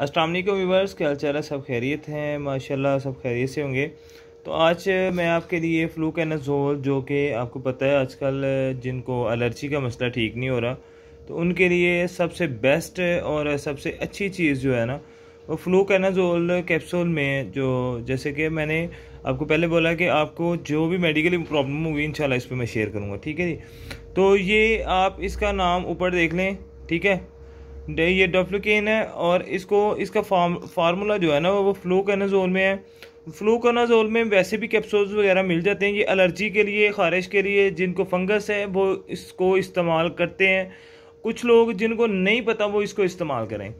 अस्सलाम व्यूवर्स क्या हाल सब खैरियत हैं माशाल्लाह सब खैरियत से होंगे तो आज मैं आपके लिए फ्लू का नज़ोल जो कि आपको पता है आजकल जिनको एलर्जी का मसला ठीक नहीं हो रहा तो उनके लिए सबसे बेस्ट और सबसे अच्छी चीज़ जो है ना वो फ्लू कैनाजोल कैप्सूल में जो जैसे कि मैंने आपको पहले बोला कि आपको जो भी मेडिकली प्रॉब्लम होगी इन इस पर मैं शेयर करूँगा ठीक है जी तो ये आप इसका नाम ऊपर देख लें ठीक है डे ये डफ्लुकेन है और इसको इसका फार्म फार्मूला जो है ना वो फ्लूकानाजोल में है फ्लूकानाजोल में वैसे भी कैप्सूल्स वगैरह मिल जाते हैं ये एलर्जी के लिए खारिश के लिए जिनको फंगस है वो इसको इस्तेमाल करते हैं कुछ लोग जिनको नहीं पता वो इसको इस्तेमाल करें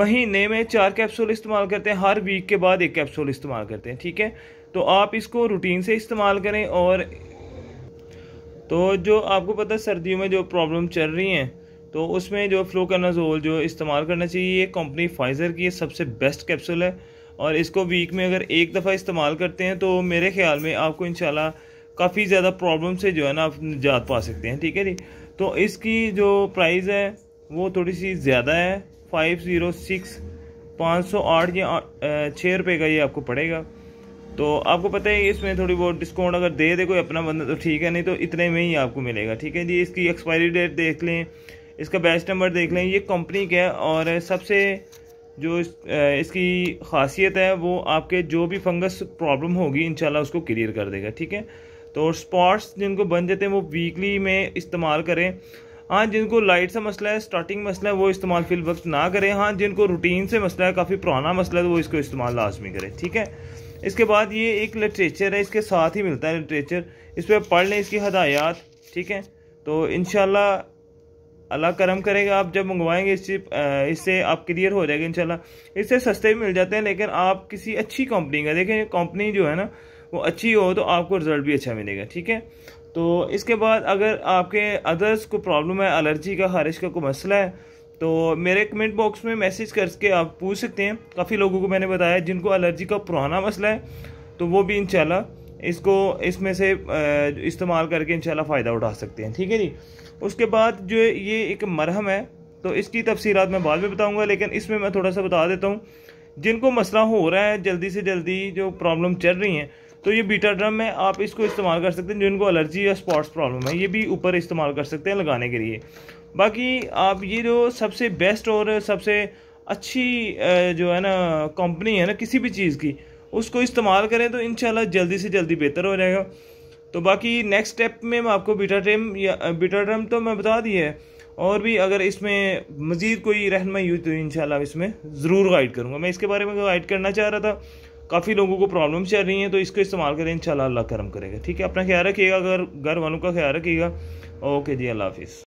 महीने में चार कैप्सूल इस्तेमाल करते हैं हर वीक के बाद एक कैप्सूल इस्तेमाल करते हैं ठीक है तो आप इसको रूटीन से इस्तेमाल करें और तो जो आपको पता सर्दियों में जो प्रॉब्लम चल रही हैं तो उसमें जो फ्लो फ्लोकानाजोल जो इस्तेमाल करना चाहिए ये कंपनी फाइज़र की सबसे बेस्ट कैप्सूल है और इसको वीक में अगर एक दफ़ा इस्तेमाल करते हैं तो मेरे ख्याल में आपको इन काफ़ी ज़्यादा प्रॉब्लम से जो है ना आप निजात पा सकते हैं ठीक है जी तो इसकी जो प्राइस है वो थोड़ी सी ज़्यादा है फाइव ज़ीरो सिक्स पाँच सौ आठ या छः रुपये का ये आपको पड़ेगा तो आपको पता है इसमें थोड़ी बहुत डिस्काउंट अगर दे दे कोई अपना बंदा तो ठीक है नहीं तो इतने में ही आपको मिलेगा ठीक है जी इसकी एक्सपायरी डेट देख लें इसका बैच नंबर देख लें ये कंपनी का है और सबसे जो इस, इसकी खासियत है वो आपके जो भी फंगस प्रॉब्लम होगी इनशाला उसको क्लियर कर देगा ठीक है तो स्पॉट्स जिनको बन जाते हैं वो वीकली में इस्तेमाल करें हाँ जिनको लाइट से मसला है स्टार्टिंग मसला है वो इस्तेमाल फिल वक्त ना करें हाँ जिनको रूटीन से मसला है काफ़ी पुराना मसला है तो वो इसको इस्तेमाल लाजमी करें ठीक है इसके बाद ये एक लिटरेचर है इसके साथ ही मिलता है लिटरेचर इस पर पढ़ लें इसकी हदायत ठीक है तो इनशाला अल्लाह करम करेगा आप जब मंगवाएंगे इस इससे आप क्लियर हो जाएगा इंशाल्लाह इससे सस्ते भी मिल जाते हैं लेकिन आप किसी अच्छी कंपनी का देखें कंपनी जो है ना वो अच्छी हो तो आपको रिजल्ट भी अच्छा मिलेगा ठीक है तो इसके बाद अगर आपके अदर्स को प्रॉब्लम है एलर्जी का खारिश का कोई मसला है तो मेरे कमेंट बॉक्स में मैसेज करके आप पूछ सकते हैं काफ़ी लोगों को मैंने बताया जिनको एलर्जी का पुराना मसला है तो वो भी इनशाला इसको इसमें से इस्तेमाल करके इंशाल्लाह फ़ायदा उठा सकते हैं ठीक है जी उसके बाद जो ये एक मरहम है तो इसकी तफसीरात मैं बाद में बताऊँगा लेकिन इसमें मैं थोड़ा सा बता देता हूँ जिनको मसला हो रहा है जल्दी से जल्दी जो प्रॉब्लम चल रही हैं तो ये बीटा ड्रम है आप इसको इस्तेमाल कर सकते हैं जिनको एलर्जी या स्पॉट्स प्रॉब्लम है ये भी ऊपर इस्तेमाल कर सकते हैं लगाने के लिए बाकी आप ये जो सबसे बेस्ट और सबसे अच्छी जो है ना कंपनी है ना किसी भी चीज़ की उसको इस्तेमाल करें तो इन जल्दी से जल्दी बेहतर हो जाएगा तो बाकी नेक्स्ट स्टेप में मैं आपको बीटा ट्रेम या बीटा ड्रम तो मैं बता दी है और भी अगर इसमें मज़ीद कोई रहनमई हुई तो इन इसमें ज़रूर गाइड करूँगा मैं इसके बारे में गाइड करना चाह रहा था काफ़ी लोगों को प्रॉब्लम चल रही हैं तो इसको इस्तेमाल करें इन अल्लाह करम करेगा ठीक है अपना ख्याल रखिएगा अगर घर वालों का ख्याल रखिएगा ओके जी अल्लाह हाफिज़